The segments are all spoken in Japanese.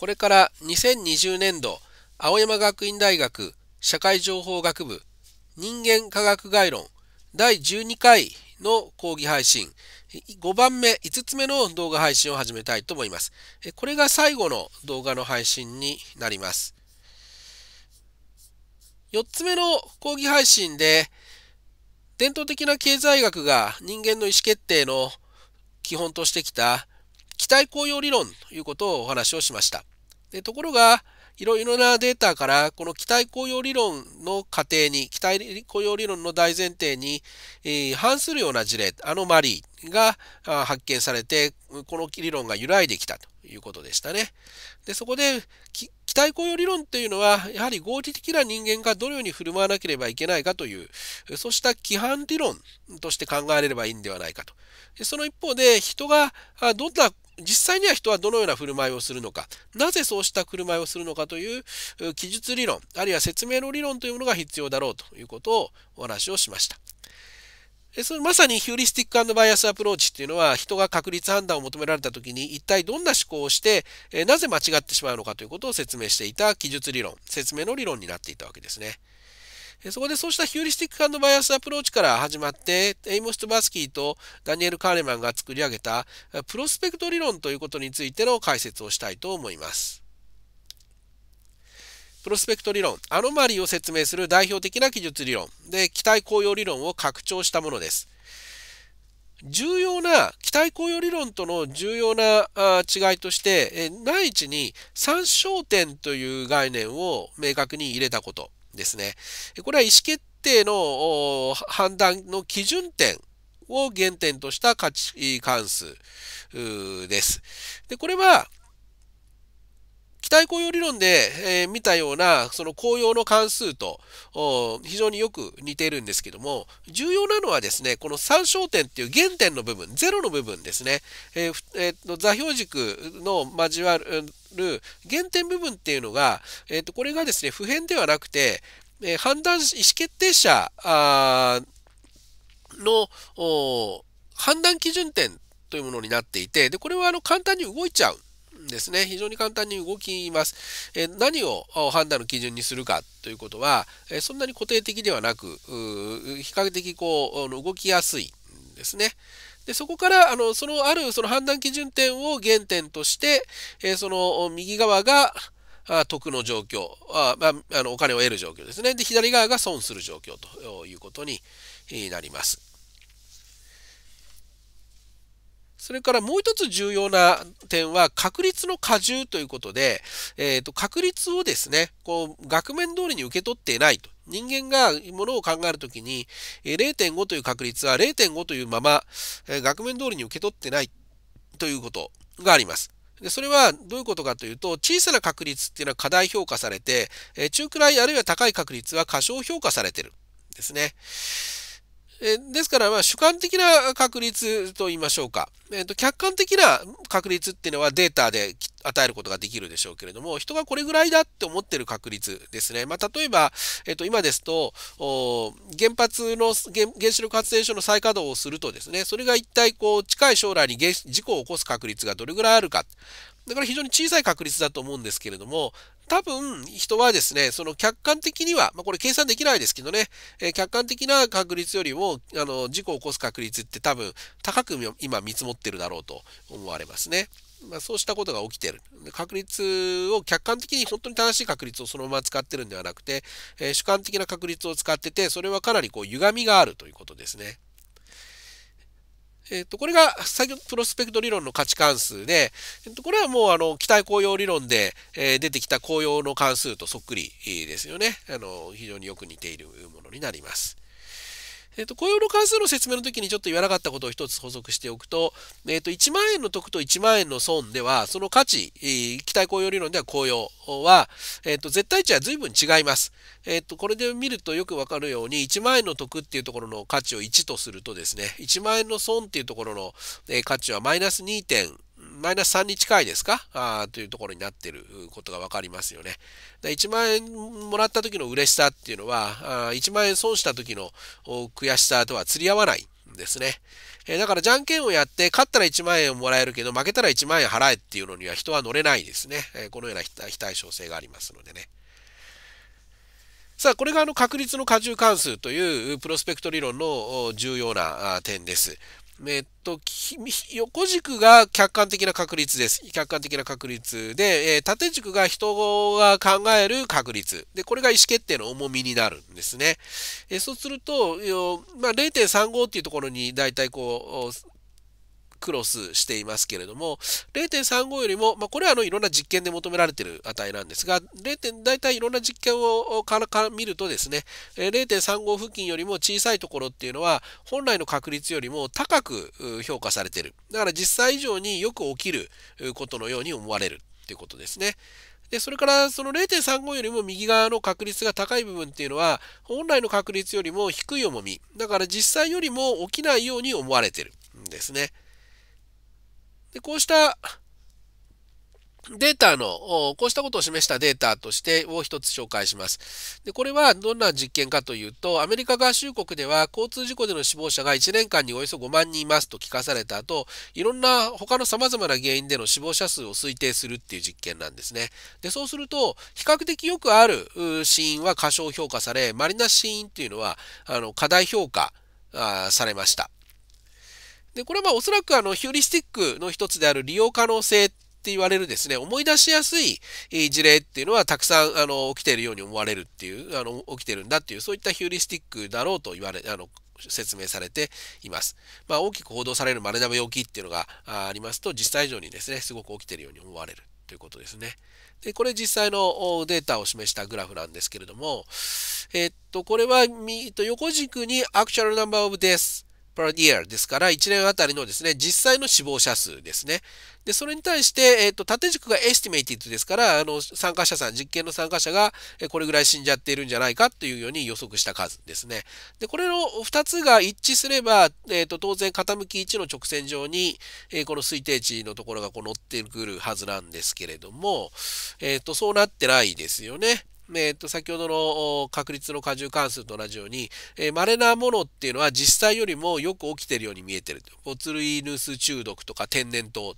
これから2020年度、青山学院大学社会情報学部人間科学概論第12回の講義配信、5番目、5つ目の動画配信を始めたいと思います。これが最後の動画の配信になります。4つ目の講義配信で、伝統的な経済学が人間の意思決定の基本としてきた期待効用理論ということをお話をしました。でところが、いろいろなデータから、この期待効用理論の過程に、期待雇用理論の大前提に、え反するような事例、アノマリーが発見されて、この理論が揺らいできたということでしたね。でそこで、期待効用理論というのは、やはり合理的な人間がどのように振る舞わなければいけないかという、そうした規範理論として考えればいいんではないかと。その一方で、人がどんな実際には人はどのような振る舞いをするのか、なぜそうした振る舞いをするのかという記述理論、あるいは説明の理論というものが必要だろうということをお話をしました。そのまさにヒューリスティックバイアスアプローチっていうのは人が確率判断を求められた時に一体どんな思考をしてなぜ間違ってしまうのかということを説明していた記述理論説明の理論になっていたわけですね。そこでそうしたヒューリスティックバイアスアプローチから始まって、エイモス・トバスキーとダニエル・カーネマンが作り上げたプロスペクト理論ということについての解説をしたいと思います。プロスペクト理論、アノマリーを説明する代表的な記述理論で、期待効用理論を拡張したものです。重要な期待効用理論との重要な違いとして、内地に参照点という概念を明確に入れたこと。ですね。これは意思決定の判断の基準点を原点とした価値関数です。で、これは、期待効用理論で、えー、見たような、その効用の関数と非常によく似ているんですけども、重要なのはですね、この参照点っていう原点の部分、ゼロの部分ですね、えーえー、座標軸の交わる、る原点部分っていうのが、えー、とこれがですね普遍ではなくて、えー、判断意思決定者の判断基準点というものになっていてでこれはあの簡単に動いちゃう。んですね非常に簡単に動きます。え何を判断の基準にするかということは、えそんなに固定的ではなく、比較的こう動きやすいんですね。で、そこから、あの、そのあるその判断基準点を原点として、えー、その右側が、あ得の状況あ、まあ、あのお金を得る状況ですね。で、左側が損する状況ということになります。それからもう一つ重要な点は確率の荷重ということで、えー、と確率をですね、こう額面通りに受け取っていないと。人間がものを考えるときに、0.5という確率は0.5というまま、え額面通りに受け取ってないということがあります。でそれはどういうことかというと、小さな確率っていうのは過大評価されて、え中くらいあるいは高い確率は過小評価されてるんですね。ですから、主観的な確率と言いましょうか。客観的な確率っていうのはデータで与えることができるでしょうけれども、人がこれぐらいだって思ってる確率ですね。まあ、例えば、今ですと、原発の原、原子力発電所の再稼働をするとですね、それが一体こう、近い将来に事故を起こす確率がどれぐらいあるか。だから非常に小さい確率だと思うんですけれども、多分人はですね、その客観的には、まあ、これ計算できないですけどね、え客観的な確率よりも、あの、事故を起こす確率って多分高く今見積もってるだろうと思われますね。まあ、そうしたことが起きてる。確率を客観的に本当に正しい確率をそのまま使ってるんではなくて、えー、主観的な確率を使ってて、それはかなりこう歪みがあるということですね。えっ、と、これが先ほどプロスペクト理論の価値関数で、えっ、と、これはもうあの、期待効用理論で、えー、出てきた効用の関数とそっくりですよね。あの、非常によく似ているものになります。えっ、ー、と、雇用の関数の説明の時にちょっと言わなかったことを一つ補足しておくと、えっ、ー、と、1万円の得と1万円の損では、その価値、えー、期待雇用理論では雇用は、えっ、と、絶対値は随分違います。えっ、と、これで見るとよくわかるように、1万円の得っていうところの価値を1とするとですね、1万円の損っていうところの、え価値はマイナス2.5マイナス3に近いですかあというところになってることが分かりますよね。で1万円もらった時の嬉しさっていうのは、あ1万円損した時の悔しさとは釣り合わないんですね。えー、だからじゃんけんをやって、勝ったら1万円をもらえるけど、負けたら1万円払えっていうのには人は乗れないですね。えー、このような非対称性がありますのでね。さあ、これがあの確率の荷重関数というプロスペクト理論の重要な点です。えっと、横軸が客観的な確率です。客観的な確率で、えー、縦軸が人が考える確率。で、これが意思決定の重みになるんですね。えー、そうすると、まあ、0.35っていうところに大体こう、クロスしていますけれども、0.35よりも、まあ、これはあのいろんな実験で求められている値なんですが、0. 大体いろんな実験をかか見るとですね、0.35付近よりも小さいところっていうのは、本来の確率よりも高く評価されている。だから実際以上によく起きることのように思われるということですね。で、それからその0.35よりも右側の確率が高い部分っていうのは、本来の確率よりも低い重み。だから実際よりも起きないように思われてるんですね。で、こうしたデータの、こうしたことを示したデータとしてを一つ紹介します。で、これはどんな実験かというと、アメリカ合衆国では交通事故での死亡者が1年間におよそ5万人いますと聞かされた後、いろんな他の様々な原因での死亡者数を推定するっていう実験なんですね。で、そうすると、比較的よくある死因は過小評価され、マリナ死因っていうのは、あの、過大評価されました。で、これはまあおそらくあのヒューリスティックの一つである利用可能性って言われるですね、思い出しやすい事例っていうのはたくさんあの起きているように思われるっていう、あの起きてるんだっていう、そういったヒューリスティックだろうと言われ、あの説明されています。まあ、大きく報道される丸鍋病気っていうのがありますと、実際以上にですね、すごく起きているように思われるということですね。で、これ実際のデータを示したグラフなんですけれども、えっと、これは、横軸にアクチ u a l ナンバーオブ of per year ですから、1年あたりのですね、実際の死亡者数ですね。で、それに対して、えっ、ー、と、縦軸が estimated ですから、あの、参加者さん、実験の参加者が、えこれぐらい死んじゃっているんじゃないかというように予測した数ですね。で、これの2つが一致すれば、えっ、ー、と、当然、傾き1の直線上に、えー、この推定値のところがこう乗ってくるはずなんですけれども、えっ、と、そうなってないですよね。えっ、ー、と、先ほどの確率の荷重関数と同じように、えー、稀なものっていうのは実際よりもよく起きてるように見えてる。ボル類ヌス中毒とか天然痘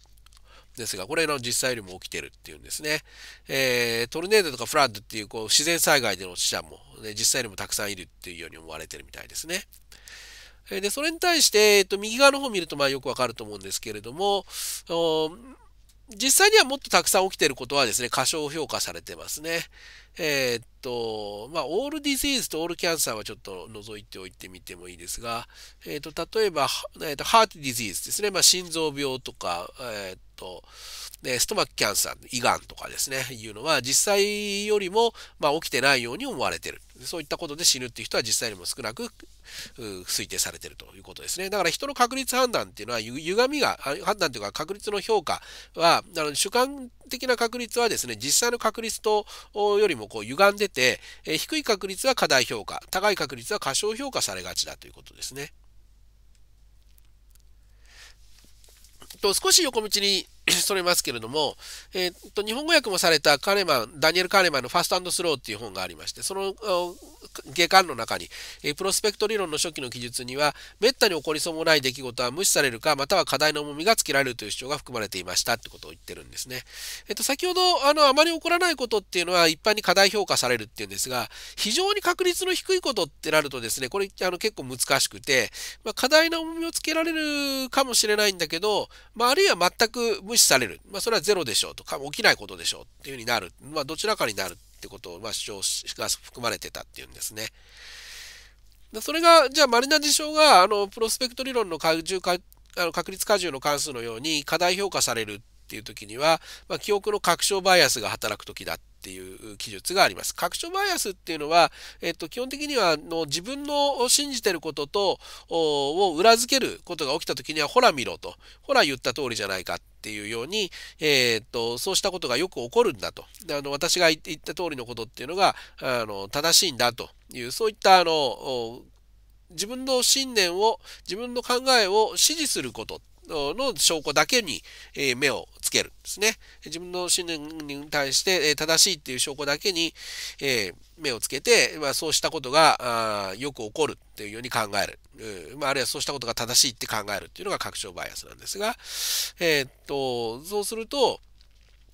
ですが、これの実際よりも起きてるっていうんですね。えー、トルネードとかフラッドっていうこう自然災害での死者も、ね、実際よりもたくさんいるっていうように思われてるみたいですね。えで、それに対して、えっと、右側の方見るとまあよくわかると思うんですけれども、実際にはもっとたくさん起きてることはですね、過小評価されてますね。えー、っと、まあ、オールディジーズとオールキャンサーはちょっと除いておいてみてもいいですが、えー、っと、例えば、えー、っとハートディジーズですね、まあ、心臓病とか、えー、っと、でストマッキャンサー、胃がんとかですね、いうのは実際よりも、まあ、起きてないように思われてる。そういったことで死ぬっていう人は実際にも少なく推定されてるということですね。だから人の確率判断っていうのは歪みが、判断というか確率の評価は、あの主観的な確率はですね、実際の確率とよりもこう歪んでて、低い確率は過大評価、高い確率は過小評価されがちだということですね。と、少し横道にそれますけれども、えー、っと日本語訳もされたカレマンダニエル・カレマンの「ファストアンドスロー」っていう本がありましてその下巻の中に、えー、プロスペクト理論の初期の記述には滅多に起こりそうもない出来事は無視されるかまたは課題の重みがつけられるという主張が含まれていましたってことを言ってるんですね。えー、っと先ほどあのあまり起こらないことっていうのは一般に課題評価されるっていうんですが非常に確率の低いことってなるとですねこれあの結構難しくて、まあ、課題の重みをつけられるかもしれないんだけど、まあ、あるいは全く無無視される。まあ、それはゼロでしょうとか、起きないことでしょうっていうふうになる。まあ、どちらかになるってことを、まあ、主張が含まれてたっていうんですね。それが、じゃあ、稀な事象が、あの、プロスペクト理論の荷重か、あの確率荷重の関数のように過大評価されるっていう時には、まあ、記憶の確証バイアスが働く時だっっていう記述があります。拡張バイアスっていうのは、えっと、基本的にはの自分の信じてることとを裏付けることが起きた時にはほら見ろとほら言った通りじゃないかっていうように、えー、っとそうしたことがよく起こるんだとあの私が言った通りのことっていうのがあの正しいんだというそういったあの自分の信念を自分の考えを支持することの証拠だけに目をつけるんですね。自分の信念に対して正しいっていう証拠だけに目をつけて、まあ、そうしたことがよく起こるっていうように考える。まあ、あるいはそうしたことが正しいって考えるっていうのが確証バイアスなんですが、えー、っと、そうすると、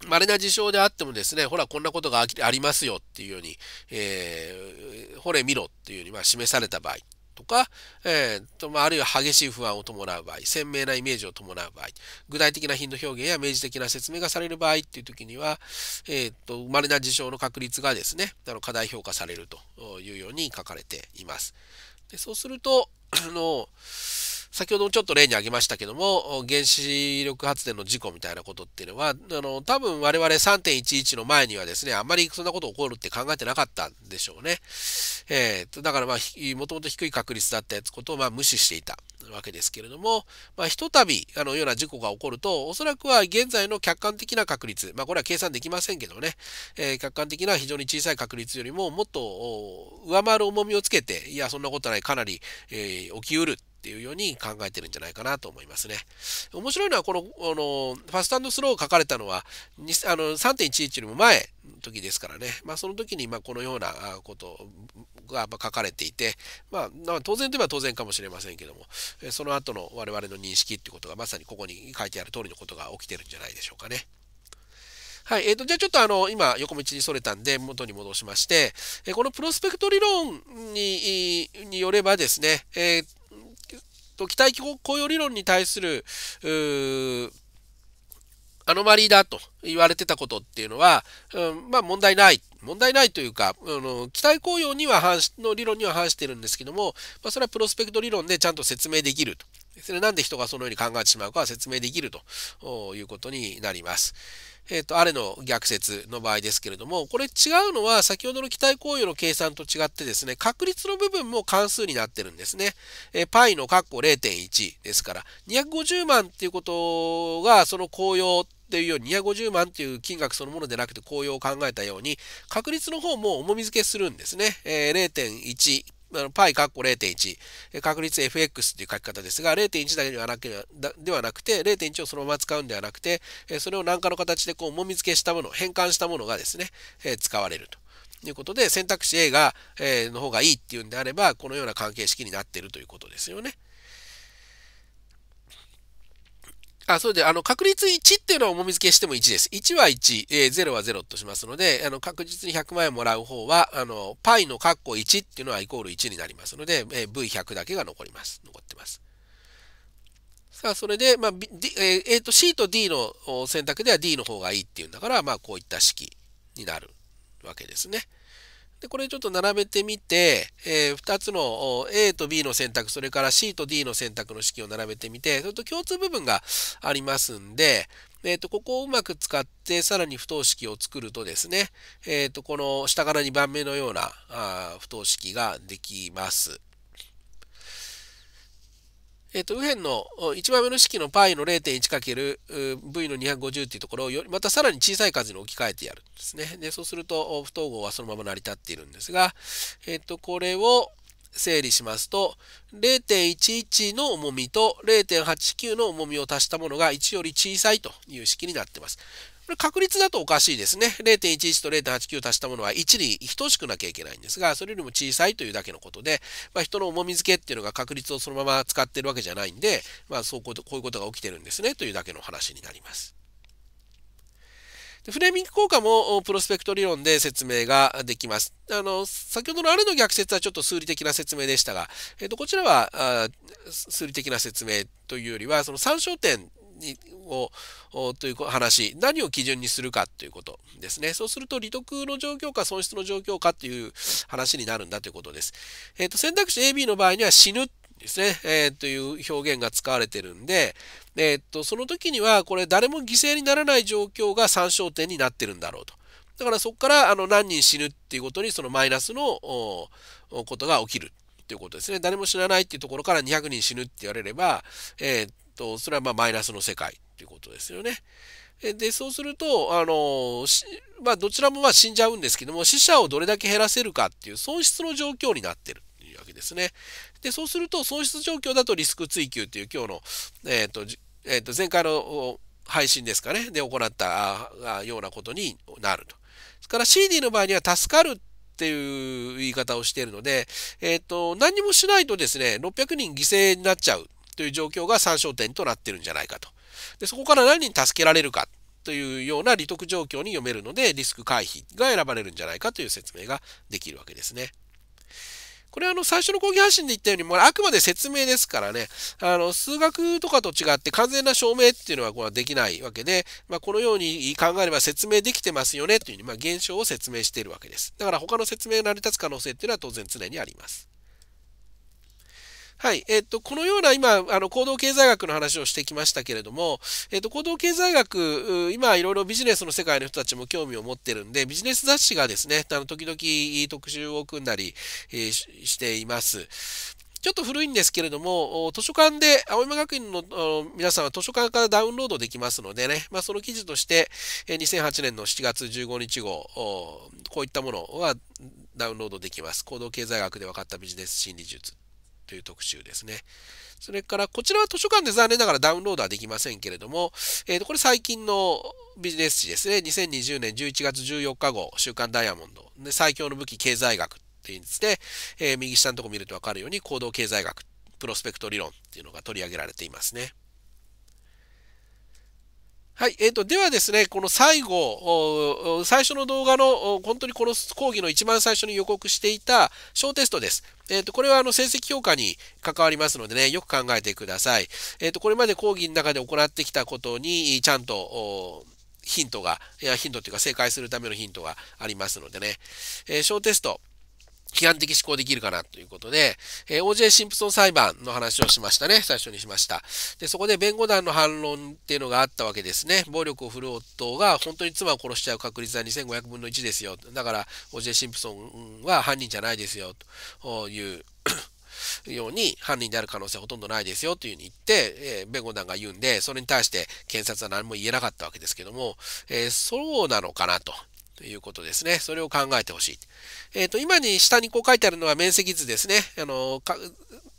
稀な事象であってもですね、ほら、こんなことがありますよっていうように、えー、ほれ見ろっていうように、まあ、示された場合、とか、えーとまあ、あるいは激しい不安を伴う場合、鮮明なイメージを伴う場合、具体的な頻度表現や明示的な説明がされる場合っていう時には、えーと、まれな事象の確率がですね、あの過大評価されるというように書かれています。でそうすると、あの、先ほどもちょっと例に挙げましたけども、原子力発電の事故みたいなことっていうのは、あの、多分我々3.11の前にはですね、あんまりそんなこと起こるって考えてなかったんでしょうね。えー、だからまあ、もともと低い確率だったやつことをまあ無視していたわけですけれども、まあ、ひとたび、あのような事故が起こると、おそらくは現在の客観的な確率、まあ、これは計算できませんけどね、えー、客観的な非常に小さい確率よりも、もっと上回る重みをつけて、いや、そんなことない、かなり、えー、起きうるっていうように考えてるんじゃないかなと思いますね。面白いのはこの、あのファストスローを書かれたのはあの3.11よりも前の時ですからね、まあ、その時にまこのようなことが書かれていて、まあ、当然といえば当然かもしれませんけどもその後の我々の認識っていうことがまさにここに書いてある通りのことが起きてるんじゃないでしょうかね。はい。えっ、ー、と、じゃあちょっとあの、今、横道にそれたんで、元に戻しまして、えこのプロスペクト理論に、によればですね、えと期待雇用理論に対する、アノマリーだと言われてたことっていうのは、うん、まあ問題ない。問題ないというか、あの期待効用には反しの理論には反してるんですけども、まあ、それはプロスペクト理論でちゃんと説明できると。それなんで人がそのように考えてしまうかは説明できるということになります。えっ、ー、と、あれの逆説の場合ですけれども、これ違うのは先ほどの期待効与の計算と違ってですね、確率の部分も関数になってるんですね。えー、π の括弧0.1ですから、250万っていうことがその効用っていうように250万っていう金額そのものでなくて効用を考えたように確率の方も重み付けするんですね。えー、0.1パイカッ0.1、確率 fx という書き方ですが、0.1だけではなくて、0.1をそのまま使うんではなくて、それを何かの形でこう、もみ付けしたもの、変換したものがですね、使われると。いうことで、選択肢 A が、えの方がいいっていうんであれば、このような関係式になっているということですよね。あ、そうで、あの、確率1っていうのは重み付けしても1です。1は1、えー、0は0としますので、あの、確実に100万円もらう方は、あの、パイの括弧1っていうのはイコール1になりますので、えー、V100 だけが残ります。残ってます。さあ、それで、まあ、D、えー、えー、と、C と D の選択では D の方がいいっていうんだから、まあ、こういった式になるわけですね。で、これちょっと並べてみて、えー、2つの A と B の選択、それから C と D の選択の式を並べてみて、それと共通部分がありますんで、えー、とここをうまく使ってさらに不等式を作るとですね、えー、とこの下から2番目のようなあ不等式ができます。えっ、ー、と、右辺の1番目の式の π の 0.1×v の250っていうところをまたさらに小さい数に置き換えてやるんですね。で、そうすると不等号はそのまま成り立っているんですが、えっ、ー、と、これを整理しますと、0.11の重みと0.89の重みを足したものが1より小さいという式になっています。これ確率だとおかしいですね。0.11と0.89足したものは1に等しくなきゃいけないんですが、それよりも小さいというだけのことで、まあ、人の重み付けっていうのが確率をそのまま使ってるわけじゃないんで、まあ、そうこうこういうことが起きてるんですねというだけの話になります。フレーミング効果もプロスペクト理論で説明ができます。あの、先ほどのあれの逆説はちょっと数理的な説明でしたが、えっ、と、こちらは、数理的な説明というよりは、その参照点にをという話、何を基準にするかということですね。そうすると、利得の状況か損失の状況かという話になるんだということです。えっ、ー、と、選択肢 AB の場合には死ぬですね、えー、という表現が使われてるんで、えー、っと、その時には、これ誰も犠牲にならない状況が参照点になってるんだろうと。だからそこからあの何人死ぬっていうことにそのマイナスのことが起きるっていうことですね。誰も死なないっていうところから200人死ぬって言われれば、えー、と、それはまマイナスの世界っていうことですよね。で、そうすると、あの、まあ、どちらもま死んじゃうんですけども、死者をどれだけ減らせるかっていう損失の状況になってるというわけですね。で、そうすると、損失状況だとリスク追求っていう今日の、えっ、ー、と、えー、と、前回の配信ですかね、で行ったようなことになると。ですから CD の場合には助かるっていう言い方をしているので、えっ、ー、と、何もしないとですね、600人犠牲になっちゃうという状況が参照点となってるんじゃないかと。でそこから何に助けられるかというような利得状況に読めるのでリスク回避が選ばれるんじゃないかという説明ができるわけですね。これはあの最初の講義配信で言ったように、もうあくまで説明ですからね、あの数学とかと違って完全な証明っていうのはこれできないわけで、まあ、このように考えれば説明できてますよねというふうに、まあ、現象を説明しているわけです。だから他の説明が成り立つ可能性っていうのは当然常にあります。はい。えっ、と、このような今、あの、行動経済学の話をしてきましたけれども、えっ、と、行動経済学、今、いろいろビジネスの世界の人たちも興味を持ってるんで、ビジネス雑誌がですね、あの、時々特集を組んだり、えー、しています。ちょっと古いんですけれども、図書館で、青山学院の皆さんは図書館からダウンロードできますのでね、まあ、その記事として、2008年の7月15日号、こういったものはダウンロードできます。行動経済学で分かったビジネス心理術。という特集ですね。それから、こちらは図書館で残念ながらダウンロードはできませんけれども、えー、とこれ最近のビジネス誌ですね。2020年11月14日号、週刊ダイヤモンド、で最強の武器経済学っていうんですね。えー、右下のとこ見るとわかるように、行動経済学、プロスペクト理論っていうのが取り上げられていますね。はい。えっ、ー、と、ではですね、この最後、最初の動画の、本当にこの講義の一番最初に予告していた小テストです。えっ、ー、と、これはあの成績評価に関わりますのでね、よく考えてください。えっ、ー、と、これまで講義の中で行ってきたことに、ちゃんと、ヒントが、いや、ヒントというか正解するためのヒントがありますのでね。え小テスト。批判的思考できるかなということで、えー、OJ シンプソン裁判の話をしましたね。最初にしました。で、そこで弁護団の反論っていうのがあったわけですね。暴力を振る夫が本当に妻を殺しちゃう確率は2500分の1ですよ。だから、OJ シンプソンは犯人じゃないですよ。という ように犯人である可能性はほとんどないですよというふうに言って、えー、弁護団が言うんで、それに対して検察は何も言えなかったわけですけども、えー、そうなのかなと。ということですね。それを考えてほしい。えっ、ー、と、今に下にこう書いてあるのは面積図ですね。あの、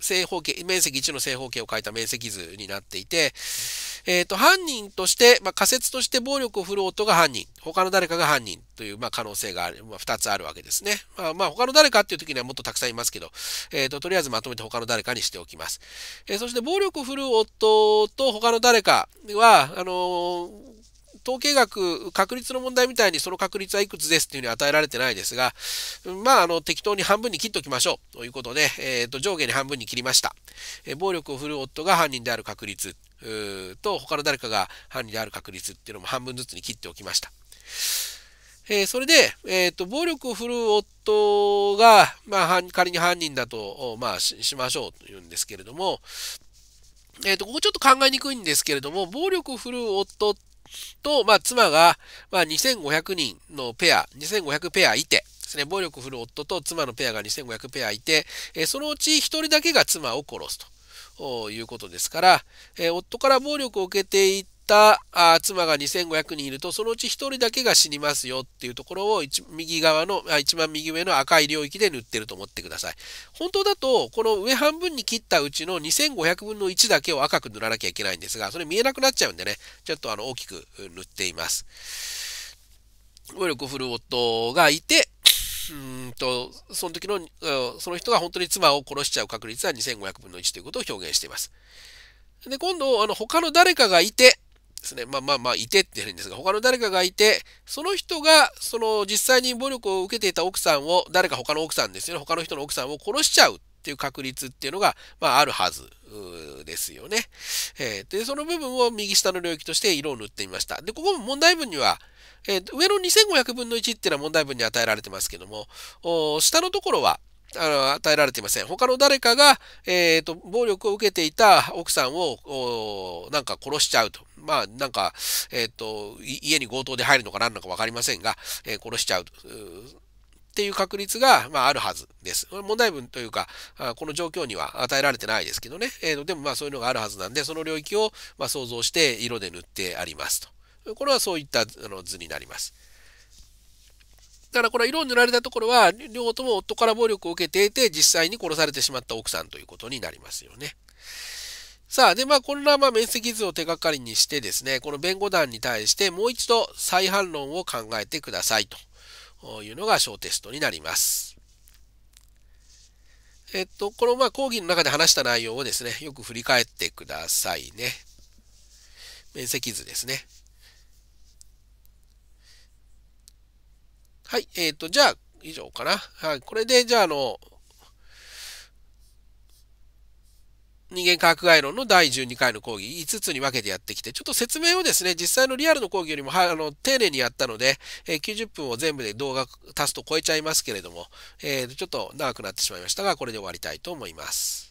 正方形、面積1の正方形を書いた面積図になっていて、えっ、ー、と、犯人として、まあ、仮説として暴力を振る夫が犯人、他の誰かが犯人という、まあ、可能性がある、まあ、2つあるわけですね。まあ、まあ、他の誰かっていう時にはもっとたくさんいますけど、えっ、ー、と、とりあえずまとめて他の誰かにしておきます。えー、そして、暴力を振る夫と他の誰かは、あの統計学、確率の問題みたいにその確率はいくつですっていうふうに与えられてないですが、まあ、あの、適当に半分に切っときましょうということで、えっ、ー、と、上下に半分に切りました。えー、暴力を振る夫が犯人である確率と、他の誰かが犯人である確率っていうのも半分ずつに切っておきました。えー、それで、えっ、ー、と、暴力を振る夫が、まあ、仮に犯人だと、まあし、しましょうというんですけれども、えっ、ー、と、ここちょっと考えにくいんですけれども、暴力を振るう夫っと、まあ、妻が、まあ、2500人のペア、2500ペアいて、ですね、暴力振る夫と妻のペアが2500ペアいて、えそのうち1人だけが妻を殺すということですから、え夫から暴力を受けていて、たあ妻が2500人いると、そのうち1人だけが死にますよっていうところを一右側のあ、一番右上の赤い領域で塗ってると思ってください。本当だと、この上半分に切ったうちの2500分の1だけを赤く塗らなきゃいけないんですが、それ見えなくなっちゃうんでね、ちょっとあの大きく塗っています。能力フル夫がいて、うんと、その時の、その人が本当に妻を殺しちゃう確率は2500分の1ということを表現しています。で、今度、あの、他の誰かがいて、ですね、まあまあまあ、いてって言うんですが、他の誰かがいて、その人が、その実際に暴力を受けていた奥さんを、誰か他の奥さんですよね、他の人の奥さんを殺しちゃうっていう確率っていうのが、まあ、あるはずですよね、えー、で、その部分を右下の領域として色を塗ってみました。で、ここも問題文には、えー、上の2500分の1っていうのは問題文に与えられてますけども、下のところは、あの与えられていません。他の誰かが、えーと、暴力を受けていた奥さんをなんか殺しちゃうと。まあなんか、えーと、家に強盗で入るのか何なのか分かりませんが、えー、殺しちゃうと。っていう確率が、まあ、あるはずです。問題文というか、この状況には与えられてないですけどね。えー、でもまあそういうのがあるはずなんで、その領域を、まあ、想像して色で塗ってありますと。これはそういったあの図になります。だからこれは色を塗られたところは、両方とも夫から暴力を受けていて、実際に殺されてしまった奥さんということになりますよね。さあ、で、まあ、こんな、まあ、面積図を手がかりにしてですね、この弁護団に対してもう一度再反論を考えてくださいというのが小テストになります。えっと、この、まあ、講義の中で話した内容をですね、よく振り返ってくださいね。面積図ですね。はい。えっ、ー、と、じゃあ、以上かな。はい。これで、じゃあ、あの、人間科学概論の第12回の講義5つに分けてやってきて、ちょっと説明をですね、実際のリアルの講義よりもあの丁寧にやったので、えー、90分を全部で動画足すと超えちゃいますけれども、えー、ちょっと長くなってしまいましたが、これで終わりたいと思います。